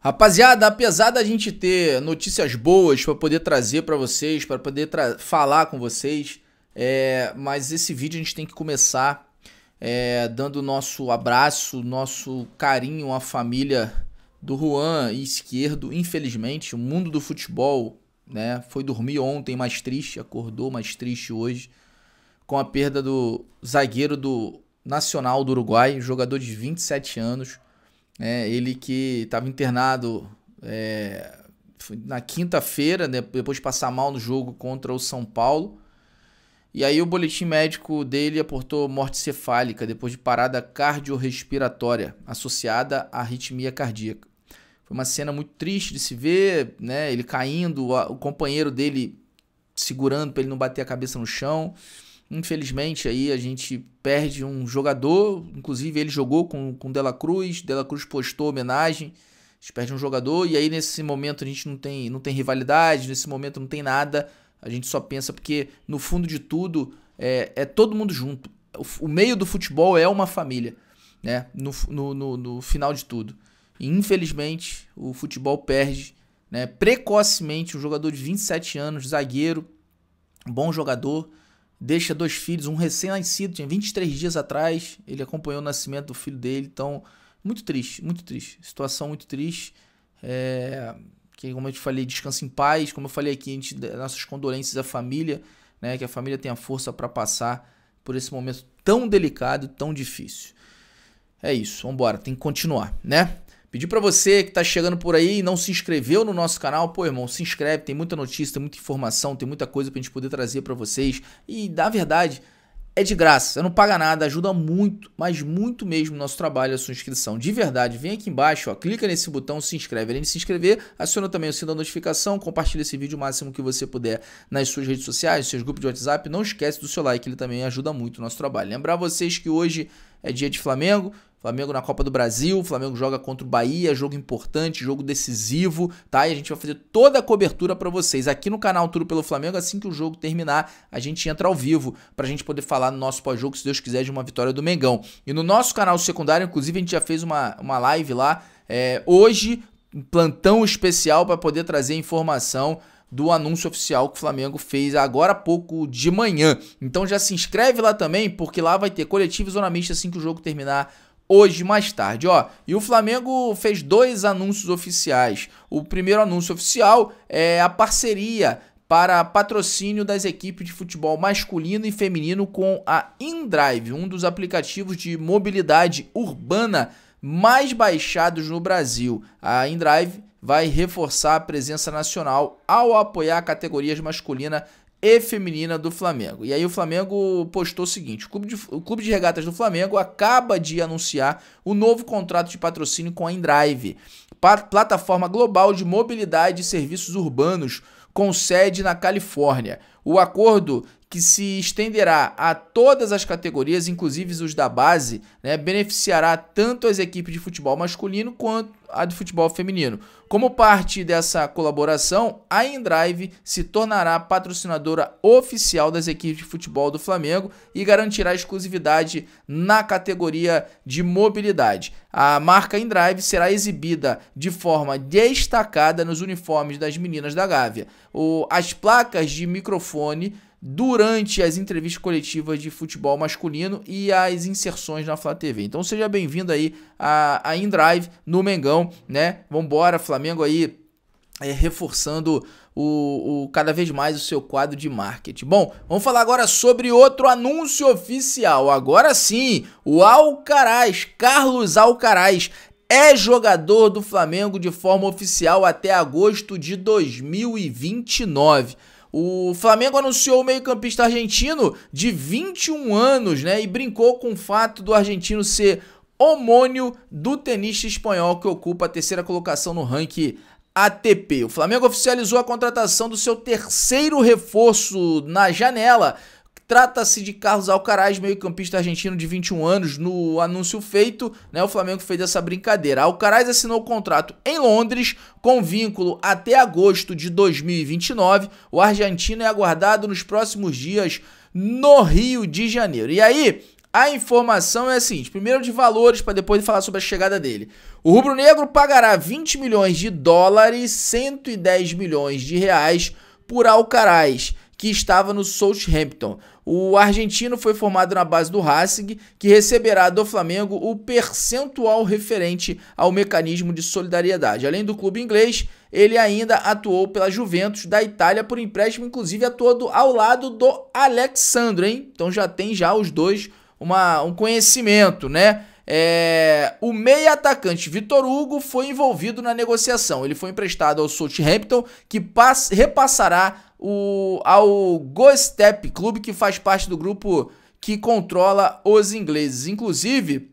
Rapaziada, apesar da gente ter notícias boas para poder trazer para vocês, para poder falar com vocês, é, mas esse vídeo a gente tem que começar é, dando nosso abraço, nosso carinho à família do Juan Esquerdo. Infelizmente, o mundo do futebol né, foi dormir ontem mais triste, acordou mais triste hoje, com a perda do zagueiro do Nacional do Uruguai, jogador de 27 anos né? Ele que estava internado é, na quinta-feira, né, depois de passar mal no jogo contra o São Paulo. E aí o boletim médico dele aportou morte cefálica depois de parada cardiorrespiratória associada à arritmia cardíaca. Foi uma cena muito triste de se ver, né? Ele caindo, o companheiro dele segurando para ele não bater a cabeça no chão. Infelizmente, aí a gente perde um jogador, inclusive ele jogou com, com Dela Cruz, Dela Cruz postou homenagem, a gente perde um jogador e aí nesse momento a gente não tem, não tem rivalidade, nesse momento não tem nada, a gente só pensa porque no fundo de tudo é, é todo mundo junto. O, o, meio do futebol é uma família, né? No, no, no, no final de tudo. E infelizmente o futebol perde né? precocemente um jogador de 27 anos, zagueiro, bom jogador deixa dois filhos, um recém-nascido, tinha 23 dias atrás, ele acompanhou o nascimento do filho dele, então, muito triste, muito triste, situação muito triste, é, que como eu te falei, descansa em paz, como eu falei aqui, a gente, nossas condolências à família, né, que a família tenha força para passar por esse momento tão delicado, tão difícil. É isso, vamos embora, tem que continuar, né? Pedir para você que está chegando por aí e não se inscreveu no nosso canal, pô, irmão, se inscreve, tem muita notícia, tem muita informação, tem muita coisa para a gente poder trazer para vocês. E, na verdade, é de graça, você não paga nada, ajuda muito, mas muito mesmo o nosso trabalho, a sua inscrição. De verdade, vem aqui embaixo, ó, clica nesse botão, se inscreve. Além de se inscrever, aciona também o sino da notificação, compartilha esse vídeo o máximo que você puder nas suas redes sociais, seus grupos de WhatsApp. Não esquece do seu like, ele também ajuda muito o nosso trabalho. Lembrar vocês que hoje é dia de Flamengo, Flamengo na Copa do Brasil, Flamengo joga contra o Bahia, jogo importante, jogo decisivo, tá? E a gente vai fazer toda a cobertura para vocês aqui no canal Tudo pelo Flamengo, assim que o jogo terminar, a gente entra ao vivo pra gente poder falar no nosso pós-jogo, se Deus quiser, de uma vitória do Mengão. E no nosso canal secundário, inclusive, a gente já fez uma, uma live lá é, hoje, plantão especial para poder trazer informação do anúncio oficial que o Flamengo fez agora há pouco de manhã. Então já se inscreve lá também, porque lá vai ter coletivo e zona mista assim que o jogo terminar hoje mais tarde, ó. E o Flamengo fez dois anúncios oficiais. O primeiro anúncio oficial é a parceria para patrocínio das equipes de futebol masculino e feminino com a InDrive, um dos aplicativos de mobilidade urbana mais baixados no Brasil. A InDrive vai reforçar a presença nacional ao apoiar categorias masculina e feminina do Flamengo. E aí o Flamengo postou o seguinte: o Clube de, o Clube de Regatas do Flamengo acaba de anunciar o novo contrato de patrocínio com a Indrive, plataforma global de mobilidade e serviços urbanos com sede na Califórnia. O acordo que se estenderá a todas as categorias, inclusive os da base, né, beneficiará tanto as equipes de futebol masculino quanto a de futebol feminino. Como parte dessa colaboração, a Indrive se tornará patrocinadora oficial das equipes de futebol do Flamengo e garantirá exclusividade na categoria de mobilidade. A marca Indrive será exibida de forma destacada nos uniformes das meninas da Gávea. as placas de microfone durante as entrevistas coletivas de futebol masculino e as inserções na Flá TV. Então seja bem-vindo aí a, a InDrive no Mengão, né? Vambora, Flamengo aí é, reforçando o, o, cada vez mais o seu quadro de marketing. Bom, vamos falar agora sobre outro anúncio oficial. Agora sim, o Alcaraz, Carlos Alcaraz, é jogador do Flamengo de forma oficial até agosto de 2029. O Flamengo anunciou o meio-campista argentino de 21 anos, né? E brincou com o fato do argentino ser homônio do tenista espanhol que ocupa a terceira colocação no ranking ATP. O Flamengo oficializou a contratação do seu terceiro reforço na janela Trata-se de Carlos Alcaraz, meio-campista argentino de 21 anos. No anúncio feito, né, o Flamengo fez essa brincadeira. Alcaraz assinou o contrato em Londres com vínculo até agosto de 2029. O argentino é aguardado nos próximos dias no Rio de Janeiro. E aí, a informação é a seguinte: primeiro de valores, para depois falar sobre a chegada dele. O Rubro Negro pagará 20 milhões de dólares, 110 milhões de reais por Alcaraz, que estava no Southampton. O argentino foi formado na base do Racing, que receberá do Flamengo o percentual referente ao mecanismo de solidariedade. Além do clube inglês, ele ainda atuou pela Juventus da Itália por empréstimo, inclusive a todo ao lado do Alexandre, hein? Então já tem já os dois uma, um conhecimento, né? É, o meia atacante Vitor Hugo foi envolvido na negociação. Ele foi emprestado ao Southampton, que repassará o, ao Go Step Clube, que faz parte do grupo que controla os ingleses. Inclusive,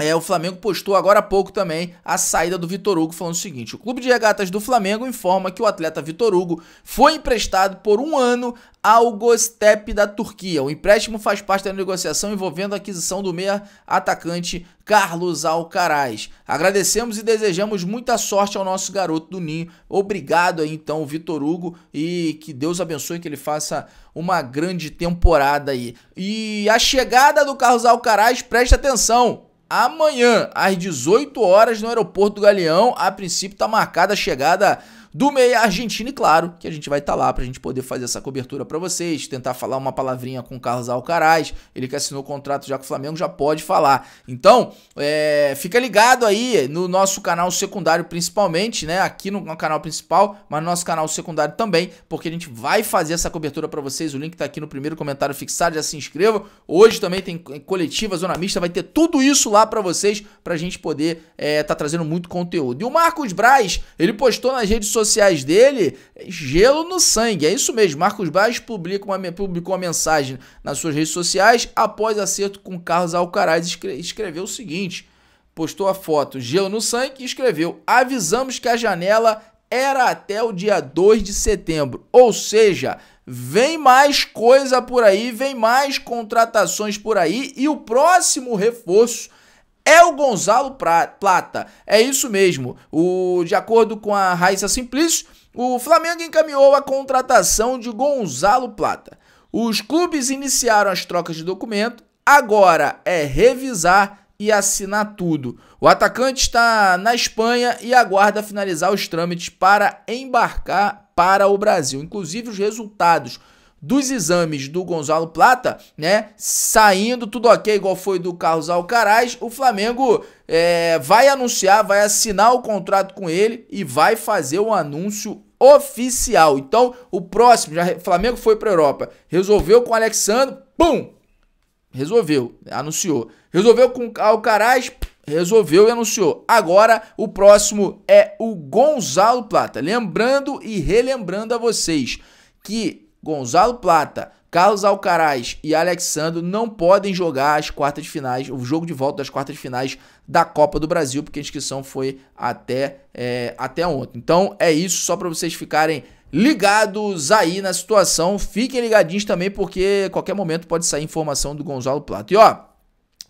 é, o Flamengo postou agora há pouco também a saída do Vitor Hugo, falando o seguinte: o Clube de Regatas do Flamengo informa que o atleta Vitor Hugo foi emprestado por um ano ao Gostep da Turquia. O empréstimo faz parte da negociação envolvendo a aquisição do meia atacante Carlos Alcaraz. Agradecemos e desejamos muita sorte ao nosso garoto do Ninho. Obrigado aí então, Vitor Hugo, e que Deus abençoe que ele faça uma grande temporada aí. E a chegada do Carlos Alcaraz, preste atenção! amanhã, às 18 horas, no aeroporto do Galeão. A princípio está marcada a chegada do meia argentino. E claro que a gente vai estar tá lá para a gente poder fazer essa cobertura para vocês, tentar falar uma palavrinha com o Carlos Alcaraz. Ele que assinou o contrato já com o Flamengo já pode falar. Então, é, fica ligado aí no nosso canal secundário principalmente, né? Aqui no, no canal principal, mas no nosso canal secundário também, porque a gente vai fazer essa cobertura para vocês. O link tá aqui no primeiro comentário fixado, já se inscreva. Hoje também tem coletiva, zona mista, vai ter tudo isso lá para vocês, para a gente poder estar é, tá trazendo muito conteúdo. E o Marcos Braz, ele postou nas redes sociais sociais dele, gelo no sangue. É isso mesmo. Marcos Braz publica uma, publicou uma mensagem nas suas redes sociais após acerto com Carlos Alcaraz escreveu o seguinte: postou a foto gelo no sangue e escreveu: avisamos que a janela era até o dia 2 de setembro. Ou seja, vem mais coisa por aí, vem mais contratações por aí e o próximo reforço é o Gonzalo Plata. É isso mesmo. O, de acordo com a Raíssa Simplício, o Flamengo encaminhou a contratação de Gonzalo Plata. Os clubes iniciaram as trocas de documento, agora é revisar e assinar tudo. O atacante está na Espanha e aguarda finalizar os trâmites para embarcar para o Brasil. Inclusive os resultados dos exames do Gonzalo Plata, né? Saindo tudo ok, igual foi do Carlos Alcaraz, o Flamengo é, vai anunciar, vai assinar o contrato com ele e vai fazer o um anúncio oficial. Então, o próximo, já, Flamengo foi para Europa, resolveu com o Alexandre, pum! Resolveu, anunciou. Resolveu com Alcaraz, resolveu e anunciou. Agora o próximo é o Gonzalo Plata. Lembrando e relembrando a vocês que Gonzalo Plata, Carlos Alcaraz e Alexandre não podem jogar as quartas de finais, o jogo de volta das quartas de finais da Copa do Brasil, porque a inscrição foi até, é, até ontem. Então é isso, só para vocês ficarem ligados aí na situação. Fiquem ligadinhos também, porque qualquer momento pode sair informação do Gonzalo Plata. E ó,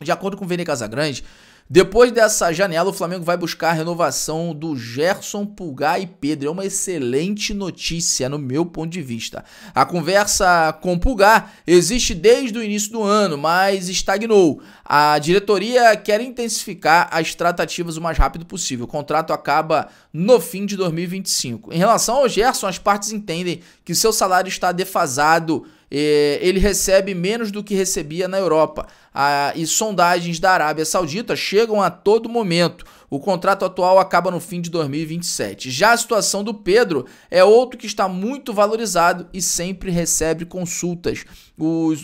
de acordo com o Vene Casagrande, depois dessa janela, o Flamengo vai buscar a renovação do Gerson Pulgar e Pedro. É uma excelente notícia, no meu ponto de vista. A conversa com Pulgar existe desde o início do ano, mas estagnou. A diretoria quer intensificar as tratativas o mais rápido possível. O contrato acaba no fim de 2025. Em relação ao Gerson, as partes entendem que seu salário está defasado é, ele recebe menos do que recebia na Europa. Ah, e sondagens da Arábia Saudita chegam a todo momento. O contrato atual acaba no fim de 2027. Já a situação do Pedro é outro que está muito valorizado e sempre recebe consultas.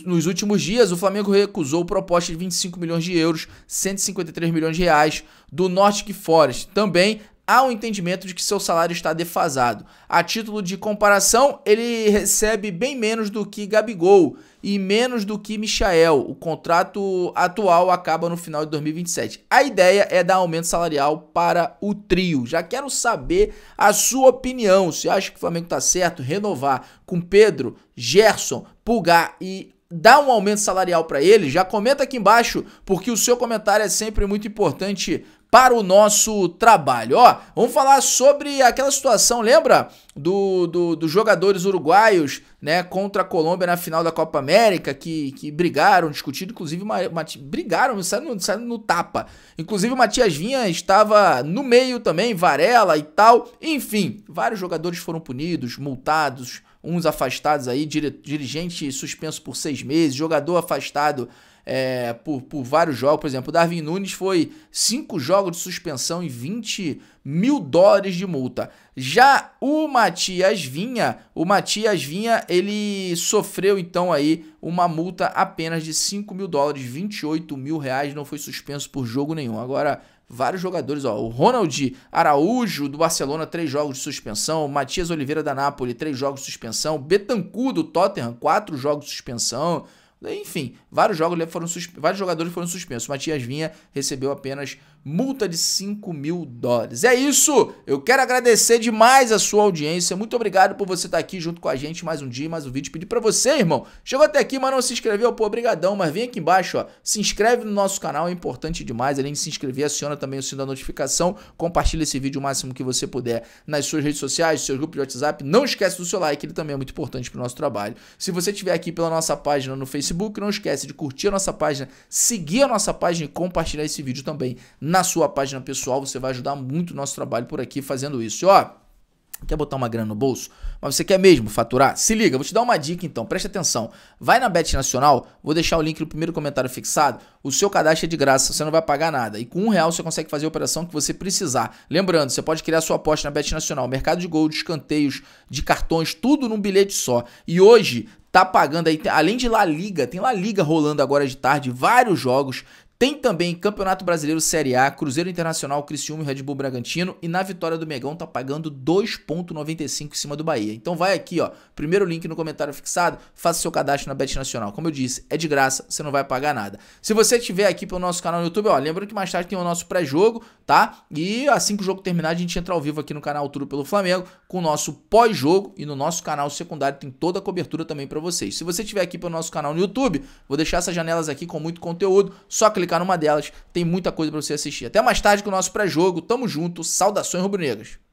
nos últimos dias, o Flamengo recusou proposta de 25 milhões de euros, 153 milhões de reais, do Nordic Forest. Também há o um entendimento de que seu salário está defasado. A título de comparação, ele recebe bem menos do que Gabigol e menos do que Michael. O contrato atual acaba no final de 2027. A ideia é dar aumento salarial para o trio. Já quero saber a sua opinião. Se acha que o Flamengo está certo renovar com Pedro, Gerson, Pulgar e dá um aumento salarial para ele, já comenta aqui embaixo, porque o seu comentário é sempre muito importante para o nosso trabalho. Ó, vamos falar sobre aquela situação, lembra? Do, do, dos jogadores uruguaios né, contra a Colômbia na final da Copa América, que, que brigaram, discutiram, inclusive uma, uma, brigaram, saíram no, no tapa. Inclusive o Matias Vinha estava no meio também, Varela e tal. Enfim, vários jogadores foram punidos, multados, uns afastados aí, dire, dirigente suspenso por seis meses, jogador afastado é, por, por vários jogos. Por exemplo, o Darwin Nunes foi 5 jogos de suspensão e 20 mil dólares de multa. Já o Matias Vinha, o Matias Vinha, ele sofreu então aí uma multa apenas de 5 mil dólares, 28 mil reais, não foi suspenso por jogo nenhum. Agora, vários jogadores, ó, o Ronald Araújo do Barcelona, três jogos de suspensão, o Matias Oliveira da Napoli, três jogos de suspensão, Betancourt do Tottenham, quatro jogos de suspensão, enfim, vários, jogos foram vários jogadores foram suspensos. Matias Vinha recebeu apenas multa de 5 mil dólares. É isso! Eu quero agradecer demais a sua audiência. Muito obrigado por você estar aqui junto com a gente mais um dia, mais um vídeo. Pedir para você, irmão, chegou até aqui, mas não se inscreveu, pô, obrigadão. Mas vem aqui embaixo, ó, se inscreve no nosso canal, é importante demais. Além de se inscrever, aciona também o sino da notificação, compartilha esse vídeo o máximo que você puder nas suas redes sociais, seus grupos de WhatsApp. Não esquece do seu like, ele também é muito importante para o nosso trabalho. Se você estiver aqui pela nossa página no Facebook, não esquece de curtir a nossa página, seguir a nossa página e compartilhar esse vídeo também na sua página pessoal. Você vai ajudar muito o nosso trabalho por aqui fazendo isso. E ó, Quer botar uma grana no bolso? Mas você quer mesmo faturar? Se liga, vou te dar uma dica então, preste atenção. Vai na Bet Nacional, vou deixar o link no primeiro comentário fixado. O seu cadastro é de graça, você não vai pagar nada. E com um real você consegue fazer a operação que você precisar. Lembrando, você pode criar sua aposta na Bet Nacional, mercado de gold, escanteios, de cartões, tudo num bilhete só. E hoje tá pagando aí, além de La Liga, tem La Liga rolando agora de tarde, vários jogos. Tem também Campeonato Brasileiro Série A, Cruzeiro Internacional, Criciúma e Red Bull Bragantino. E na vitória do Megão tá pagando 2,95 em cima do Bahia. Então vai aqui, ó. Primeiro link no comentário fixado, faça seu cadastro na Bet Nacional. Como eu disse, é de graça, você não vai pagar nada. Se você estiver aqui pelo nosso canal no YouTube, ó, lembrando que mais tarde tem o nosso pré-jogo, tá? E assim que o jogo terminar, a gente entra ao vivo aqui no canal Tudo pelo Flamengo, com o nosso pós-jogo e no nosso canal secundário tem toda a cobertura também para vocês. Se você estiver aqui pelo nosso canal no YouTube, vou deixar essas janelas aqui com muito conteúdo. Só clicar clicar numa delas, tem muita coisa para você assistir. Até mais tarde com o nosso pré-jogo. Tamo junto. Saudações rubro-negras.